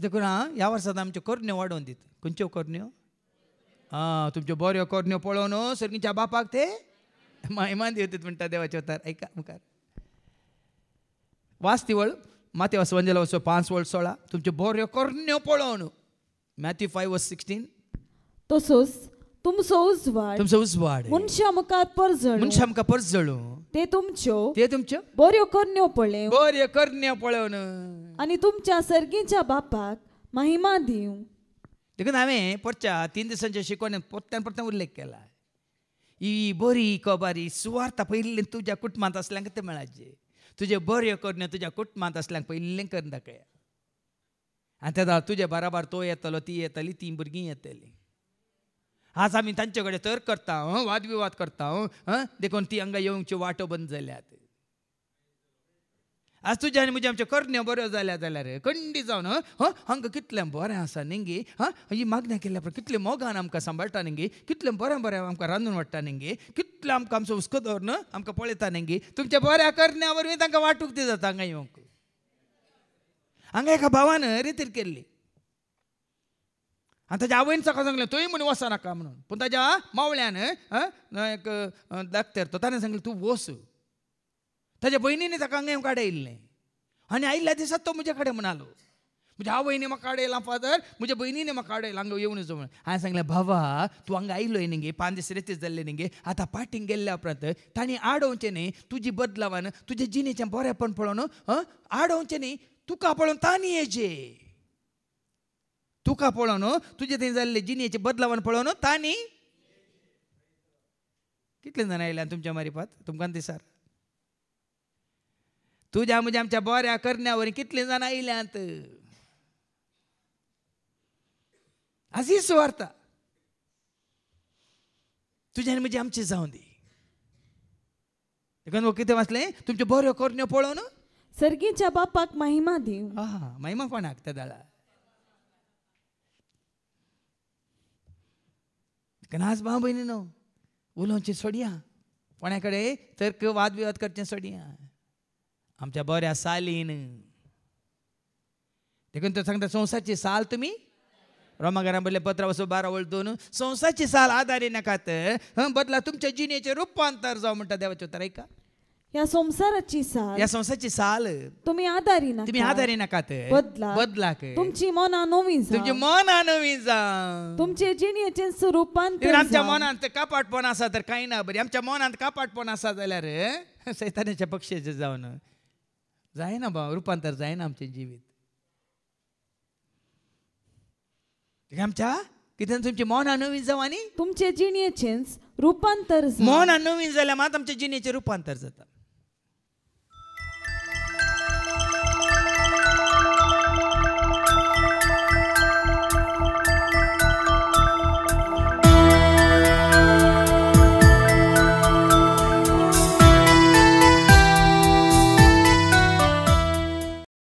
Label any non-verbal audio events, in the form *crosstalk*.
अशें देखून हां ह्या वर्सात आमच्यो हो कोरण्यो हो? वाडोवन दित खंयच्यो हो कोरण्यो आ तुमच्यो बऱ्यो कोरण्यो पळोवन सर्गीच्या बापाक ते मायमान दिवतीत म्हणटा देवाचे वतार ऐका मुखार वास्तिवळ माथ्या वसवंजेला वसो पांच वळ सोळा तुमच्यो बऱ्यो कोरण्यो पळोवन मॅथ्यू फायव्ह वस सिक्स्टीन तसोच तुमचो उजवाड तुमचो उजवाड मनशा मुखार परजळ मनशा मुखार परजळू ते तुमच्यो ते तुमच्यो बऱ्यो करण्यो पळे बऱ्यो करण्यो पळोवन आणि तुमच्या सर्गीच्या बापाक महिमा देऊ देखून हांवें परच्या तीन दिसांच्या शिकवण पोत्यान परत्यान उल्लेख केला ही बरी कबारी सुवार्थ पयल्ली तुज्या कुटुंबांत असल्यांक ते मेळाचे तुजे बऱ्यो करण्यो तुज्या कुटुंबांत असल्यांक पयल्लें करून दाखया आनी त्या तुजे बराबर तो येतलो ती येतली ती भुरगीं येतलीं आज आमी तांचे तर करता हं वादविवाद करता हं देखून ती हांगा येऊनचे वाटो बंद जाल्यात आज तुज्या आनी आमच्या आमच्यो करण्यो बऱ्यो जाल्या जाल्यार कंडी जावन हं हंग कितलें बरें आसा न्ही हं ही मागण्या केल्या पळय कितलें मोगान आमकां सांबाळटा न्ही कितलें बरें बरें आमकां रांदून वाडटा न्ही गे कितलो आमकां आमचो हुस्को दवरून आमकां पळयता न्ही तुमच्या बऱ्या करण्या वरवीं तांकां वाटूंक ती जाता हांगा येवंक हांगा एका भावान रेतीर केल्ली आनी ताज्या आवयन सकाळ सांगलें तोही म्हूण वसा नाका म्हणून पूण ताज्या मावळ्यान एक दाखतेर तो ताणें सांगलें तूं वस ताज्या बहिणीने ताका हांगा काढायला येयल्लें आनी आयिल्ल्या तो म्हजे कडेन म्हणालो म्हज्या आवयने म्हाका काढायला फादर म्हज्या बहिणीने म्हाका काढायला अंग येऊन येवन म्हणून हांवें सांगलें भावा तूं हांगा आयलो न्ही गे पांच दीस रेतीस जाल्ले न्ही गे आतां त्याने गेल्ल्या उपरांत तुझी बदलावानं न्ही तुजी बदलावान तुजे जिणेचें बरेंपण पळोवन आडोवचें न्ही तुका पळोवन ताणी येजे तुका पळोवन तुजे थंय जाल्ले जिनयेचे बदलावन पळोवन तांणी कितले जाणां आयल्यान तुमच्या मारिफात तुमकां दिसार तुज्या म्हणजे आमच्या बऱ्या करण्यावर कितले जाणां आयल्यात आजी सुवार्ता तुज्यान म्हणजे आमची जावं दी देखून कितें वाचलें तुमच्यो बऱ्यो करण्यो पळोवन सर्गीच्या बापाक महिमा दी महिमा कोणाक त्या दाळा कारण आज भाव बहिणीनं उलोवचें सोडया कोणा तर तर्क वाद विवाद करचें सोडया आमच्या बऱ्या सालीन देखून तो सांगता संवसाची साल तुम्ही रोमागारां बोलले पत्रा वचो बारा वळ दोन संवसाची साल आदारी नाकात बदला तुमच्या जिनेचे रूपांतर जाऊ म्हणता देवाचे उतर ऐका या संसाराची साल या संसाराची साल तुम्ही आधारी ना तुम्ही आधारी नका ते बदला बदला के तुमची मन नवी जा तुमची मन नवी जा तुमचे जिणेचे स्वरूपान आमच्या मनांत कापाटपण आसा तर काही ना बरी आमच्या मनांत कापाटपण आसा जाल्यार *laughs* सैतानाच्या पक्षाचे जावन जायना बा रूपांतर जायना आमचे जीवित आमच्या कित्यान तुमचे मन नवी जावं आनी तुमचे जिणेचेंच रूपांतर मन नवी जाल्यार मात आमच्या जिणेचें रूपांतर जाता